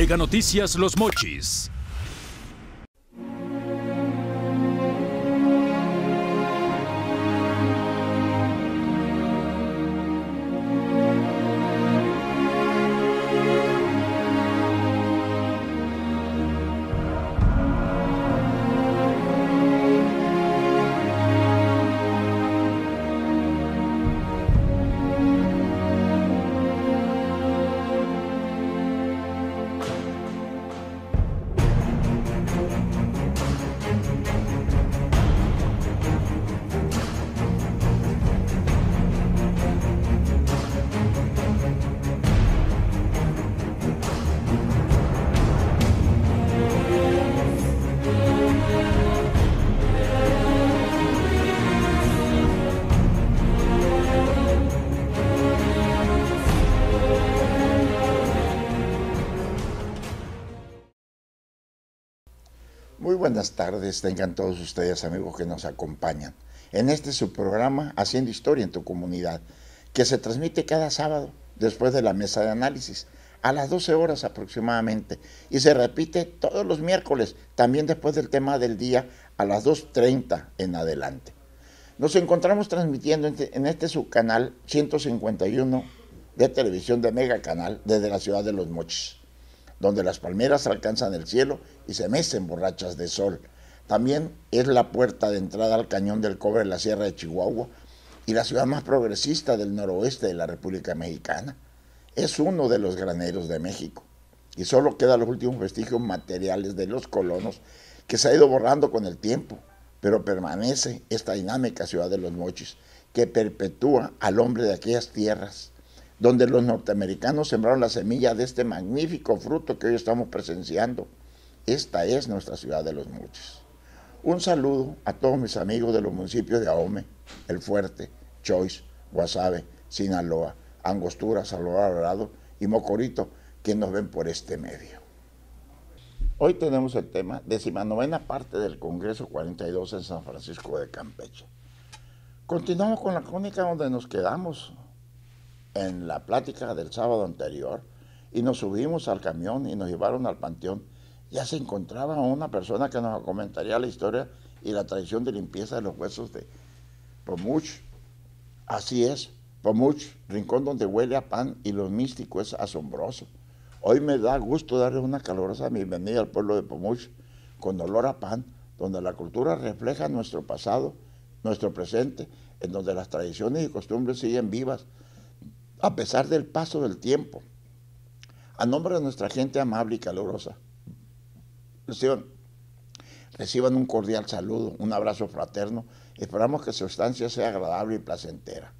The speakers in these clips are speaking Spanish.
Llega Noticias Los Mochis. buenas tardes, tengan todos ustedes amigos que nos acompañan. En este su programa Haciendo Historia en tu comunidad, que se transmite cada sábado después de la mesa de análisis a las 12 horas aproximadamente y se repite todos los miércoles, también después del tema del día a las 2.30 en adelante. Nos encontramos transmitiendo en este subcanal 151 de televisión de Mega Canal desde la ciudad de Los Mochis donde las palmeras alcanzan el cielo y se mecen borrachas de sol. También es la puerta de entrada al cañón del cobre de la Sierra de Chihuahua y la ciudad más progresista del noroeste de la República Mexicana. Es uno de los graneros de México y solo quedan los últimos vestigios materiales de los colonos que se ha ido borrando con el tiempo, pero permanece esta dinámica ciudad de los mochis que perpetúa al hombre de aquellas tierras donde los norteamericanos sembraron la semilla de este magnífico fruto que hoy estamos presenciando. Esta es nuestra ciudad de los muchos. Un saludo a todos mis amigos de los municipios de Ahome, El Fuerte, Choice, Guasave, Sinaloa, Angostura, Salvador Alvarado y Mocorito, que nos ven por este medio. Hoy tenemos el tema decimanovena parte del Congreso 42 en San Francisco de Campeche. Continuamos con la crónica donde nos quedamos, en la plática del sábado anterior y nos subimos al camión y nos llevaron al panteón, ya se encontraba una persona que nos comentaría la historia y la tradición de limpieza de los huesos de Pomuch. Así es, Pomuch, rincón donde huele a pan y lo místico es asombroso. Hoy me da gusto darle una calurosa bienvenida al pueblo de Pomuch con olor a pan, donde la cultura refleja nuestro pasado, nuestro presente, en donde las tradiciones y costumbres siguen vivas, a pesar del paso del tiempo. A nombre de nuestra gente amable y calurosa, reciban, reciban un cordial saludo, un abrazo fraterno. Esperamos que su estancia sea agradable y placentera.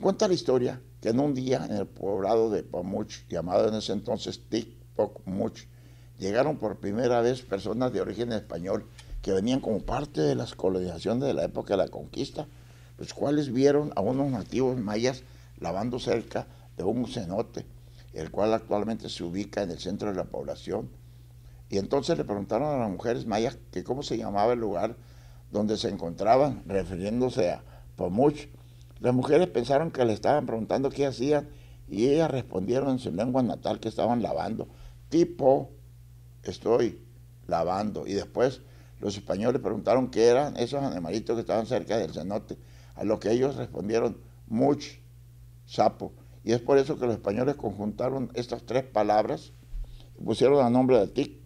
Cuenta la historia que en un día en el poblado de Pomuch, llamado en ese entonces Tic-Poc-Much, llegaron por primera vez personas de origen español que venían como parte de las colonizaciones de la época de la conquista, los cuales vieron a unos nativos mayas lavando cerca de un cenote, el cual actualmente se ubica en el centro de la población. Y entonces le preguntaron a las mujeres mayas que cómo se llamaba el lugar donde se encontraban, refiriéndose a Pomuch. Las mujeres pensaron que le estaban preguntando qué hacían y ellas respondieron en su lengua natal que estaban lavando. Tipo, estoy lavando. Y después los españoles preguntaron qué eran esos animalitos que estaban cerca del cenote, a lo que ellos respondieron, much, sapo. Y es por eso que los españoles conjuntaron estas tres palabras pusieron el nombre de tic,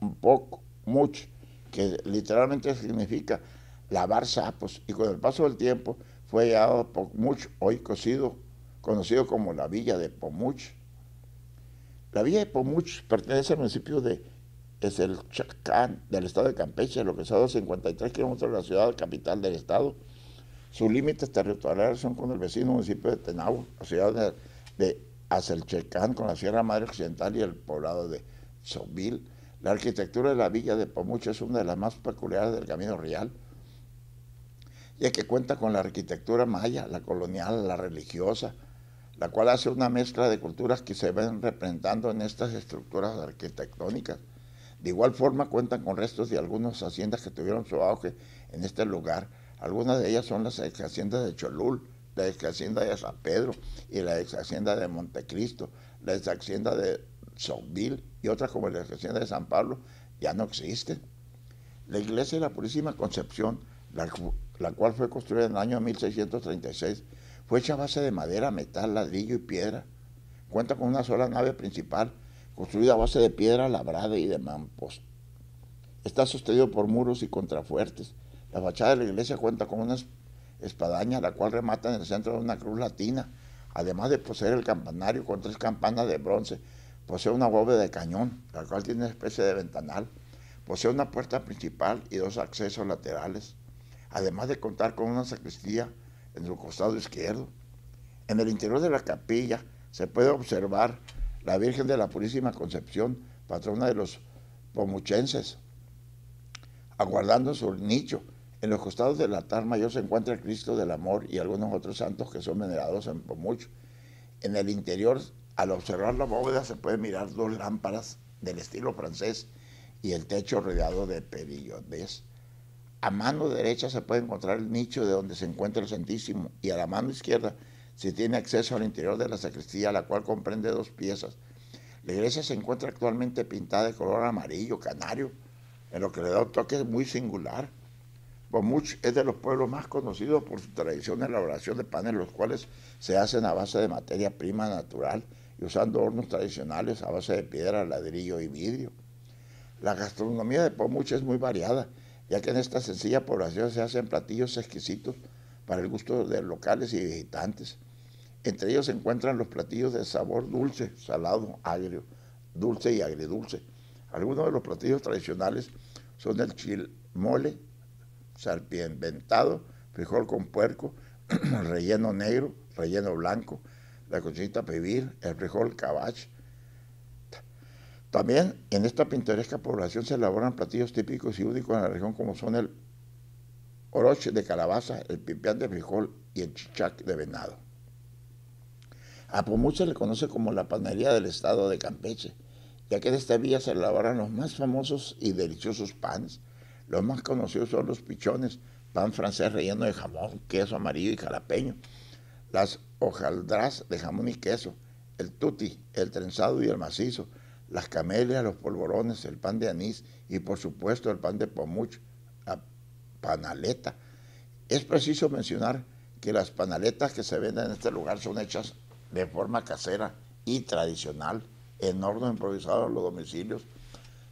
un poco, que literalmente significa lavar sapos. Y con el paso del tiempo fue Poc Much, hoy cocido, conocido como la villa de Pomuch. La villa de Pomuch pertenece al municipio de es el Chacán del estado de Campeche, que a 53 kilómetros de la ciudad capital del estado sus límites territoriales son con el vecino municipio de tenau la ciudad de, de con la Sierra Madre Occidental y el poblado de Sobil. La arquitectura de la villa de Pomucho es una de las más peculiares del Camino Real, ya que cuenta con la arquitectura maya, la colonial, la religiosa, la cual hace una mezcla de culturas que se ven representando en estas estructuras arquitectónicas. De igual forma cuentan con restos de algunas haciendas que tuvieron su auge en este lugar, algunas de ellas son las ex haciendas de Cholul, la ex hacienda de San Pedro y la ex hacienda de Montecristo, la ex hacienda de Sauville y otras como la ex hacienda de San Pablo ya no existen. La iglesia de la Purísima Concepción, la, cual fue construida en el año 1636, fue hecha a base de madera, metal, ladrillo y piedra. Cuenta con una sola nave principal, construida a base de piedra labrada y de mampos. Está sostenido por muros y contrafuertes la fachada de la iglesia cuenta con una espadaña, la cual remata en el centro de una cruz latina, además de poseer el campanario con tres campanas de bronce. Posee una bóveda de cañón, la cual tiene una especie de ventanal. Posee una puerta principal y dos accesos laterales, además de contar con una sacristía en su costado izquierdo. En el interior de la capilla se puede observar la Virgen de la Purísima Concepción, patrona de los pomuchenses, aguardando su nicho, en los costados del altar mayor se encuentra el Cristo del Amor y algunos otros santos que son venerados por mucho. En el interior, al observar la bóveda, se pueden mirar dos lámparas del estilo francés y el techo rodeado de perillones. A mano derecha se puede encontrar el nicho de donde se encuentra el Santísimo y a la mano izquierda se tiene acceso al interior de la sacristía, la cual comprende dos piezas. La iglesia se encuentra actualmente pintada de color amarillo canario, en lo que le da un toque muy singular. Pomuch es de los pueblos más conocidos por su tradición de elaboración de panes, los cuales se hacen a base de materia prima natural y usando hornos tradicionales a base de piedra, ladrillo y vidrio. La gastronomía de Pomuch es muy variada, ya que en esta sencilla población se hacen platillos exquisitos para el gusto de locales y visitantes. Entre ellos se encuentran los platillos de sabor dulce, salado, agrio, dulce y agridulce. Algunos de los platillos tradicionales son el chilmole, ventado, frijol con puerco, relleno negro, relleno blanco, la cochinita pevir, el frijol cabache También en esta pintoresca población se elaboran platillos típicos y únicos en la región como son el oroche de calabaza, el pipián de frijol y el chichac de venado. A Pomucho se le conoce como la panería del estado de Campeche, ya que en esta vía se elaboran los más famosos y deliciosos panes, los más conocidos son los pichones, pan francés relleno de jamón, queso amarillo y jalapeño, las hojaldras de jamón y queso, el tuti, el trenzado y el macizo, las camelias, los polvorones, el pan de anís y por supuesto el pan de pomuch, la panaleta. Es preciso mencionar que las panaletas que se venden en este lugar son hechas de forma casera y tradicional en hornos improvisados en los domicilios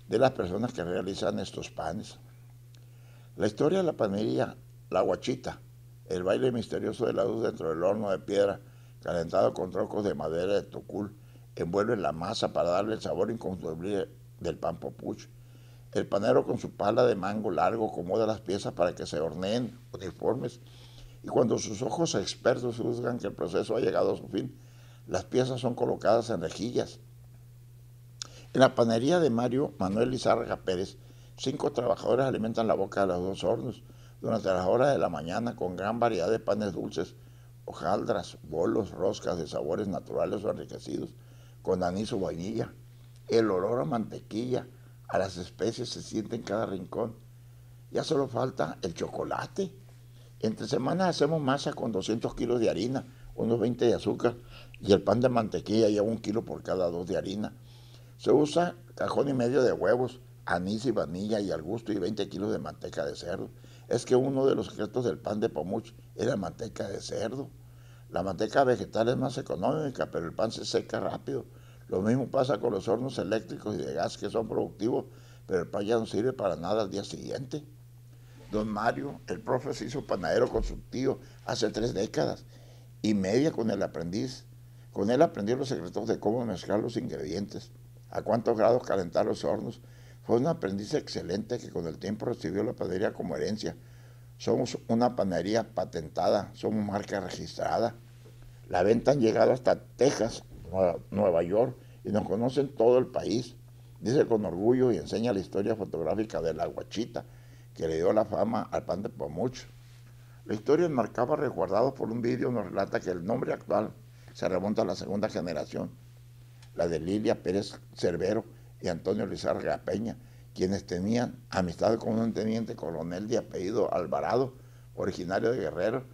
de las personas que realizan estos panes. La historia de la panería La Guachita, el baile misterioso de la luz dentro del horno de piedra, calentado con trocos de madera de tocul, envuelve la masa para darle el sabor inconfundible del pan popuch. El panero con su pala de mango largo acomoda las piezas para que se horneen uniformes y cuando sus ojos expertos juzgan que el proceso ha llegado a su fin, las piezas son colocadas en rejillas. En la panería de Mario Manuel Lizárraga Pérez Cinco trabajadores alimentan la boca de los dos hornos durante las horas de la mañana con gran variedad de panes dulces, hojaldras, bolos, roscas de sabores naturales o enriquecidos, con anís o vainilla. El olor a mantequilla, a las especies se siente en cada rincón. Ya solo falta el chocolate. Entre semanas hacemos masa con 200 kilos de harina, unos 20 de azúcar y el pan de mantequilla lleva un kilo por cada dos de harina. Se usa cajón y medio de huevos, anís y vanilla y al gusto y 20 kilos de manteca de cerdo. Es que uno de los secretos del pan de pomuch era manteca de cerdo. La manteca vegetal es más económica, pero el pan se seca rápido. Lo mismo pasa con los hornos eléctricos y de gas que son productivos, pero el pan ya no sirve para nada al día siguiente. Don Mario, el profe, se hizo panadero con su tío hace tres décadas y media con el aprendiz. Con él aprendió los secretos de cómo mezclar los ingredientes, a cuántos grados calentar los hornos, fue un aprendiz excelente que con el tiempo recibió la panadería como herencia. Somos una panadería patentada, somos marca registrada. La venta ha llegado hasta Texas, Nueva York, y nos conocen todo el país. Dice con orgullo y enseña la historia fotográfica de la guachita, que le dio la fama al pan de Pomuch. La historia enmarcaba resguardado por un vídeo nos relata que el nombre actual se remonta a la segunda generación, la de Lilia Pérez Cervero, y Antonio Lizarga Peña, quienes tenían amistad con un teniente coronel de apellido Alvarado, originario de Guerrero.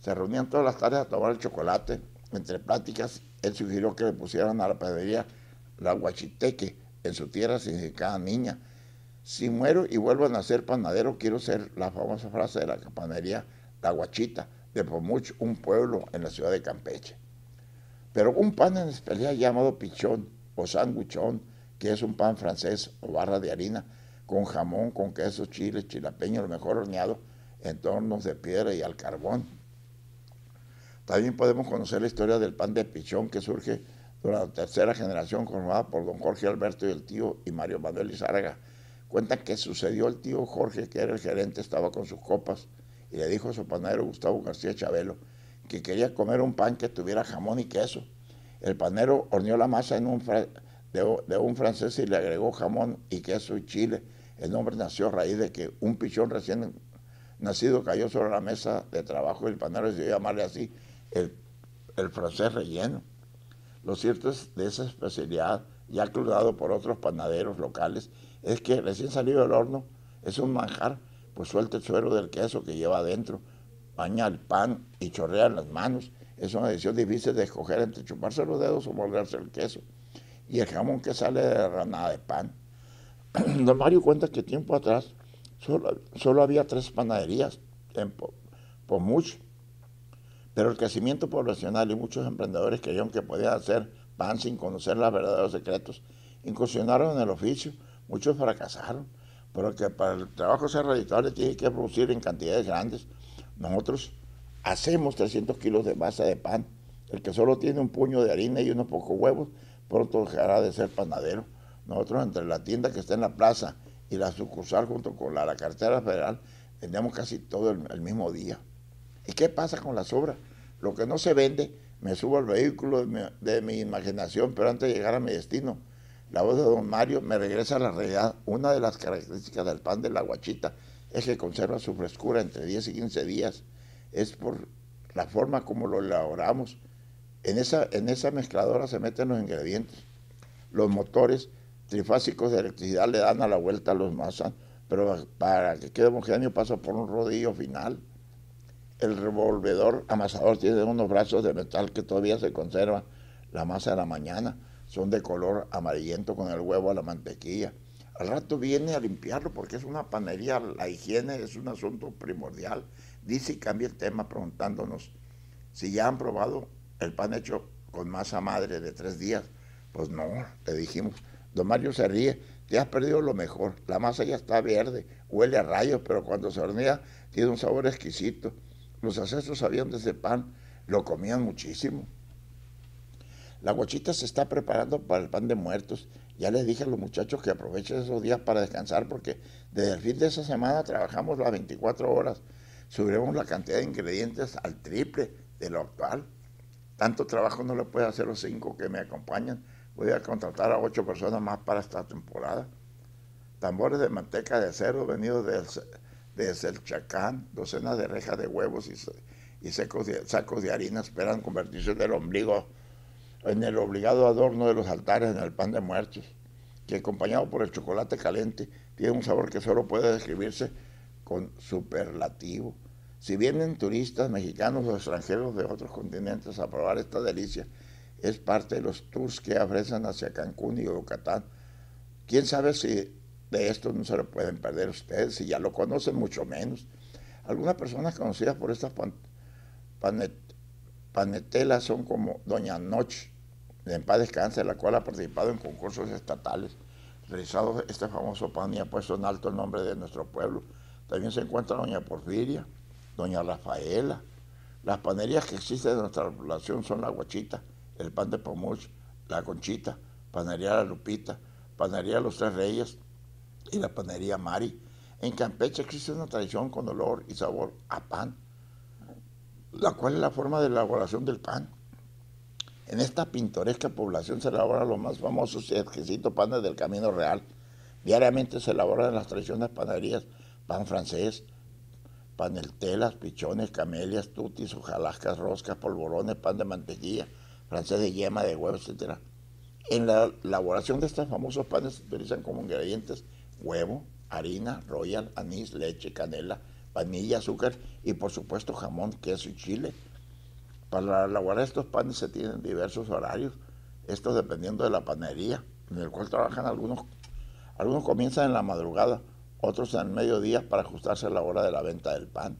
Se reunían todas las tardes a tomar el chocolate. Entre pláticas, él sugirió que le pusieran a la panadería la guachiteque en su tierra significada niña. Si muero y vuelvo a nacer panadero, quiero ser la famosa frase de la panadería... la guachita, de Pomuch, un pueblo en la ciudad de Campeche. Pero un pan en especial llamado pichón o sanguchón que es un pan francés o barra de harina, con jamón, con queso, chile, chilapeño, lo mejor horneado en tornos de piedra y al carbón. También podemos conocer la historia del pan de pichón que surge durante la tercera generación formada por don Jorge Alberto y el tío y Mario Manuel Izárraga. Cuenta que sucedió el tío Jorge, que era el gerente, estaba con sus copas y le dijo a su panadero Gustavo García Chabelo que quería comer un pan que tuviera jamón y queso. El panero horneó la masa en un, de, un francés y le agregó jamón y queso y chile. El nombre nació a raíz de que un pichón recién nacido cayó sobre la mesa de trabajo y el panero decidió llamarle así el, francés relleno. Lo cierto es de esa especialidad, ya aclarado por otros panaderos locales, es que recién salido del horno es un manjar, pues suelta el suero del queso que lleva adentro, baña el pan y chorrea en las manos. Es una decisión difícil de escoger entre chuparse los dedos o morderse el queso y el jamón que sale de ranada de pan. Don Mario cuenta que tiempo atrás solo, había tres panaderías por mucho. pero el crecimiento poblacional y muchos emprendedores creyeron que podían hacer pan sin conocer los verdaderos secretos. Incursionaron en el oficio, muchos fracasaron, pero que para el trabajo ser rentable tiene que producir en cantidades grandes. Nosotros hacemos 300 kilos de masa de pan. El que solo tiene un puño de harina y unos pocos huevos pronto dejará de ser panadero. Nosotros entre la tienda que está en la plaza y la sucursal junto con la, cartera federal, vendemos casi todo el, mismo día. ¿Y qué pasa con las obras? Lo que no se vende, me subo al vehículo de mi, de mi imaginación, pero antes de llegar a mi destino, la voz de don Mario me regresa a la realidad. Una de las características del pan de la guachita es que conserva su frescura entre 10 y 15 días. Es por la forma como lo elaboramos. En esa, en esa mezcladora se meten los ingredientes. Los motores trifásicos de electricidad le dan a la vuelta a los masas, pero para que quede homogéneo pasa por un rodillo final. El revolvedor amasador tiene unos brazos de metal que todavía se conserva la masa de la mañana. Son de color amarillento con el huevo a la mantequilla. Al rato viene a limpiarlo porque es una panería, la higiene es un asunto primordial. Dice y cambia el tema preguntándonos si ya han probado el pan hecho con masa madre de tres días. Pues no, le dijimos. Don Mario se ríe, te has perdido lo mejor. La masa ya está verde, huele a rayos, pero cuando se hornea tiene un sabor exquisito. Los ancestros sabían de ese pan, lo comían muchísimo. La guachita se está preparando para el pan de muertos. Ya les dije a los muchachos que aprovechen esos días para descansar porque desde el fin de esa semana trabajamos las 24 horas. Subiremos la cantidad de ingredientes al triple de lo actual tanto trabajo no le puede hacer los cinco que me acompañan. Voy a contratar a ocho personas más para esta temporada. Tambores de manteca de acero venidos desde el Chacán, docenas de rejas de huevos y, sacos de harina esperan convertirse en el ombligo, en el obligado adorno de los altares, en el pan de muertos, que acompañado por el chocolate caliente tiene un sabor que solo puede describirse con superlativo. Si vienen turistas mexicanos o extranjeros de otros continentes a probar esta delicia, es parte de los tours que ofrecen hacia Cancún y Yucatán. ¿Quién sabe si de esto no se lo pueden perder ustedes, si ya lo conocen mucho menos? Algunas personas conocidas por estas panetelas son como Doña Noche, en paz descanse, la cual ha participado en concursos estatales. Realizado este famoso pan y ha puesto en alto el nombre de nuestro pueblo. También se encuentra Doña Porfiria, Doña Rafaela. Las panerías que existen en nuestra población son la Guachita, el Pan de Pomuch... la Conchita, Panería La Lupita, Panería Los Tres Reyes y la Panería Mari. En Campeche existe una tradición con olor y sabor a pan, la cual es la forma de elaboración del pan. En esta pintoresca población se elaboran los más famosos y exquisitos panes del Camino Real. Diariamente se elaboran en las tradiciones panaderías pan francés, telas, pichones, camelias, tutis, hojalascas, roscas, polvorones, pan de mantequilla, francés de yema, de huevo, etc. En la elaboración de estos famosos panes se utilizan como ingredientes huevo, harina, royal, anís, leche, canela, vainilla, azúcar y por supuesto jamón, queso y chile. Para elaborar estos panes se tienen diversos horarios, estos dependiendo de la panería, en el cual trabajan algunos. Algunos comienzan en la madrugada, otros en el mediodía para ajustarse a la hora de la venta del pan.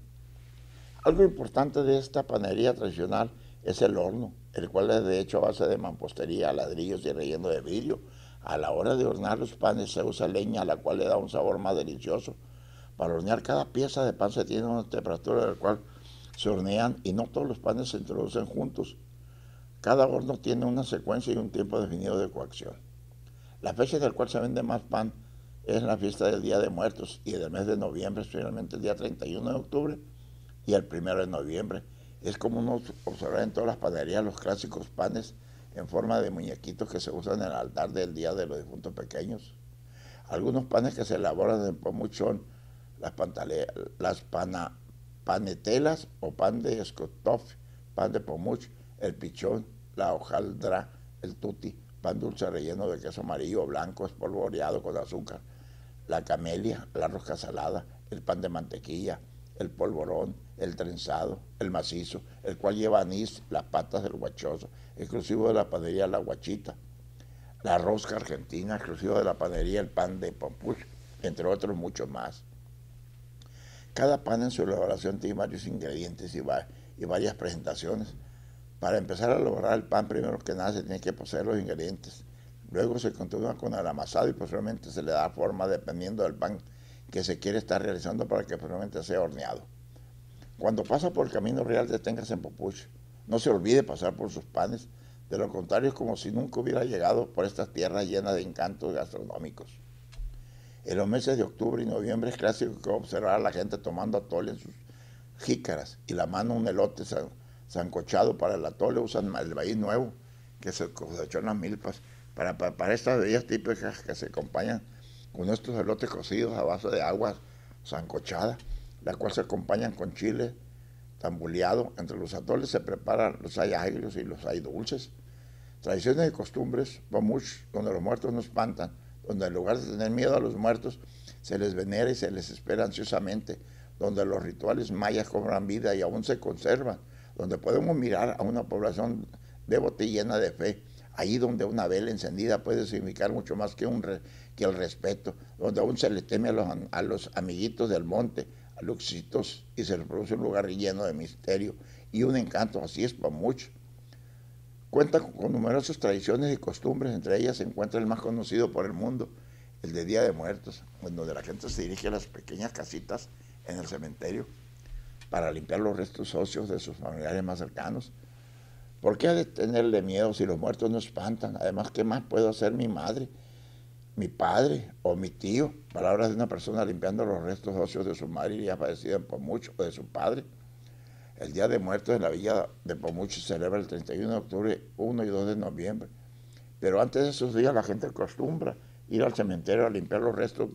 Algo importante de esta panería tradicional es el horno, el cual es de hecho a base de mampostería, ladrillos y relleno de vidrio. A la hora de hornear los panes se usa leña, a la cual le da un sabor más delicioso. Para hornear cada pieza de pan se tiene una temperatura en la cual se hornean y no todos los panes se introducen juntos. Cada horno tiene una secuencia y un tiempo definido de coacción. La fecha en la cual se vende más pan es la fiesta del Día de Muertos y del mes de noviembre, especialmente el día 31 de octubre y el 1 de noviembre. Es como uno observa en todas las panaderías los clásicos panes en forma de muñequitos que se usan en el altar del Día de los Difuntos Pequeños. Algunos panes que se elaboran en pomuchón, las, las panetelas o pan de escotof, pan de pomuch, el pichón, la hojaldra, el tuti, pan dulce relleno de queso amarillo, blanco, espolvoreado con azúcar, la camelia, la rosca salada, el pan de mantequilla, el polvorón, el trenzado, el macizo, el cual lleva anís, las patas del guachoso, exclusivo de la panadería La Guachita, la rosca argentina, exclusivo de la panadería El Pan de Pompuch, entre otros muchos más. Cada pan en su elaboración tiene varios ingredientes y, y varias presentaciones. Para empezar a elaborar el pan, primero que nada se tiene que poseer los ingredientes Luego se continúa con el amasado y posteriormente se le da forma dependiendo del pan que se quiere estar realizando para que posteriormente sea horneado. Cuando pasa por el camino real, deténgase en Popuch. No se olvide pasar por sus panes, de lo contrario es como si nunca hubiera llegado por estas tierras llenas de encantos gastronómicos. En los meses de octubre y noviembre es clásico que observar a la gente tomando atole en sus jícaras y la mano un elote sancochado para el atole, usan el maíz nuevo que se cosechó en las milpas para estas bebidas típicas que se acompañan con estos elotes cocidos a base de agua zancochada, la cual se acompañan con chile tambuleado. Entre los atoles se preparan los hay agrios y los hay dulces. Tradiciones y costumbres, vamos, donde los muertos no espantan, donde en lugar de tener miedo a los muertos, se les venera y se les espera ansiosamente, donde los rituales mayas cobran vida y aún se conservan, donde podemos mirar a una población devota y llena de fe, ahí donde una vela encendida puede significar mucho más que, un que el respeto, donde aún se le teme a los, amiguitos del monte, a los exitos, y se produce un lugar lleno de misterio y un encanto, así es para muchos. Cuenta con numerosas tradiciones y costumbres, entre ellas se encuentra el más conocido por el mundo, el de Día de Muertos, donde la gente se dirige a las pequeñas casitas en el cementerio para limpiar los restos socios de sus familiares más cercanos ¿Por qué ha de tenerle miedo si los muertos no espantan? Además, ¿qué más puedo hacer mi madre, mi padre o mi tío? Palabras de una persona limpiando los restos óseos de su madre y ya por en Pomucho o de su padre. El Día de Muertos en la Villa de Pomucho se celebra el 31 de octubre, 1 y 2 de noviembre. Pero antes de esos días la gente acostumbra ir al cementerio a limpiar los restos,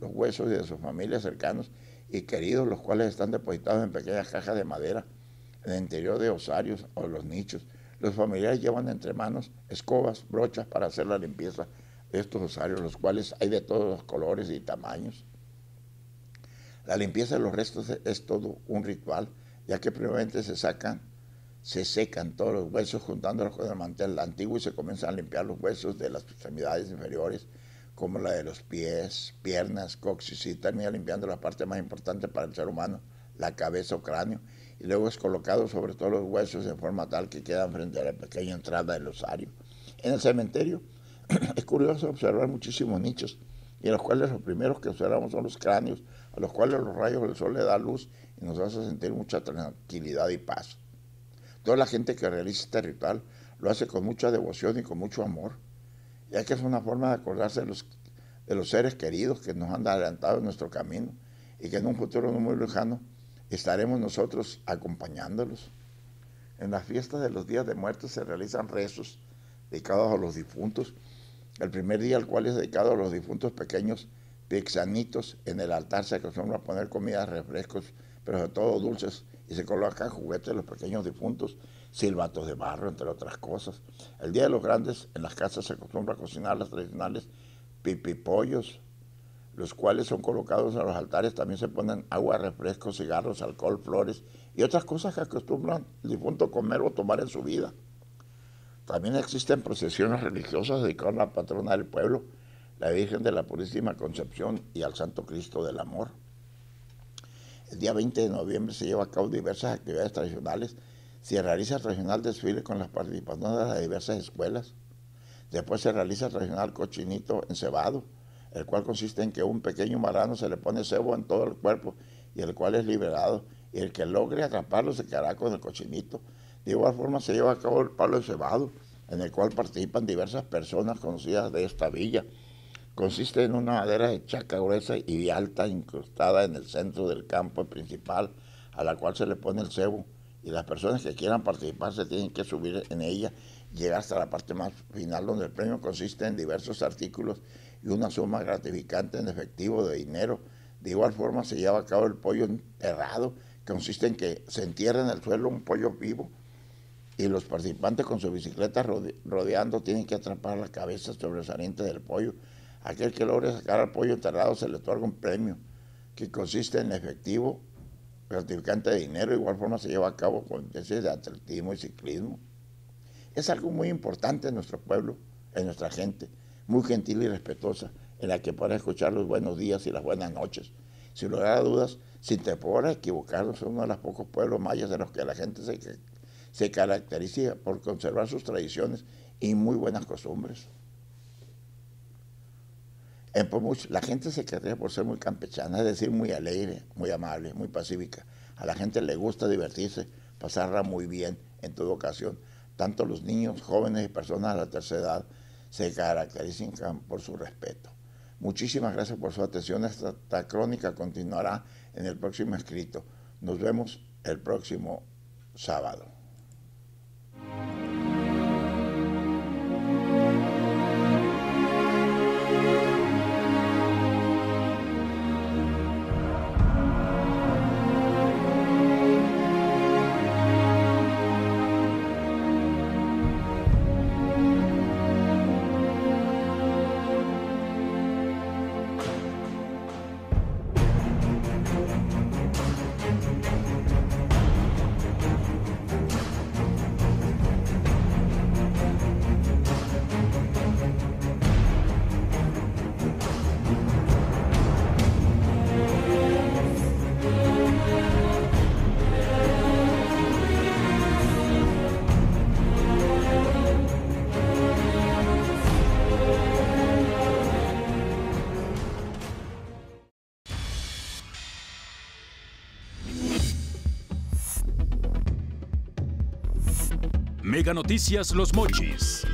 los huesos de sus familias cercanos y queridos, los cuales están depositados en pequeñas cajas de madera en el interior de osarios o los nichos, los familiares llevan entre manos escobas, brochas para hacer la limpieza de estos osarios, los cuales hay de todos los colores y tamaños. La limpieza de los restos es todo un ritual, ya que previamente se sacan, se secan todos los huesos juntándolos con el mantel antiguo y se comienzan a limpiar los huesos de las extremidades inferiores, como la de los pies, piernas, coxis y termina limpiando la parte más importante para el ser humano, la cabeza o cráneo, y luego es colocado sobre todos los huesos en forma tal que quedan frente a la pequeña entrada del osario. En el cementerio es curioso observar muchísimos nichos, y en los cuales los primeros que observamos son los cráneos, a los cuales los rayos del sol le dan luz y nos hace sentir mucha tranquilidad y paz. Toda la gente que realiza este ritual lo hace con mucha devoción y con mucho amor, ya que es una forma de acordarse de los, de los seres queridos que nos han adelantado en nuestro camino y que en un futuro no muy lejano estaremos nosotros acompañándolos. En las fiestas de los días de muertos se realizan rezos dedicados a los difuntos. El primer día, al cual es dedicado a los difuntos pequeños, pixanitos, en el altar se acostumbra a poner comidas, refrescos, pero sobre todo dulces, y se colocan juguetes de los pequeños difuntos, silbatos de barro, entre otras cosas. El día de los grandes, en las casas se acostumbra a cocinar las tradicionales pipipollos, los cuales son colocados en los altares, también se ponen agua, refrescos, cigarros, alcohol, flores y otras cosas que acostumbran el difunto comer o tomar en su vida. También existen procesiones religiosas dedicadas a la patrona del pueblo, la Virgen de la Purísima Concepción y al Santo Cristo del Amor. El día 20 de noviembre se lleva a cabo diversas actividades tradicionales. Se realiza el tradicional desfile con las participantes de las diversas escuelas. Después se realiza el tradicional cochinito cebado el cual consiste en que un pequeño marano se le pone cebo en todo el cuerpo y el cual es liberado, y el que logre atraparlo se quedará con el cochinito. De igual forma se lleva a cabo el palo de cebado, en el cual participan diversas personas conocidas de esta villa. Consiste en una madera de chaca gruesa y de alta incrustada en el centro del campo principal, a la cual se le pone el cebo, y las personas que quieran participar se tienen que subir en ella, llegar hasta la parte más final, donde el premio consiste en diversos artículos y una suma gratificante en efectivo de dinero. De igual forma se lleva a cabo el pollo enterrado, que consiste en que se entierra en el suelo un pollo vivo y los participantes con su bicicleta rodeando tienen que atrapar la cabeza sobresaliente del pollo. Aquel que logre sacar al pollo enterrado se le otorga un premio, que consiste en efectivo gratificante de dinero. De igual forma se lleva a cabo con tesis de atletismo y ciclismo. Es algo muy importante en nuestro pueblo, en nuestra gente muy gentil y respetuosa, en la que puedas escuchar los buenos días y las buenas noches. Sin lugar a dudas, sin temor a equivocarnos, es uno de los pocos pueblos mayas de los que la gente se, se caracteriza por conservar sus tradiciones y muy buenas costumbres. En eh, pues, la gente se caracteriza por ser muy campechana, es decir, muy alegre, muy amable, muy pacífica. A la gente le gusta divertirse, pasarla muy bien en toda ocasión. Tanto los niños, jóvenes y personas de la tercera edad se caracterizan por su respeto. Muchísimas gracias por su atención. Esta, crónica continuará en el próximo escrito. Nos vemos el próximo sábado. Noticias Los Mochis.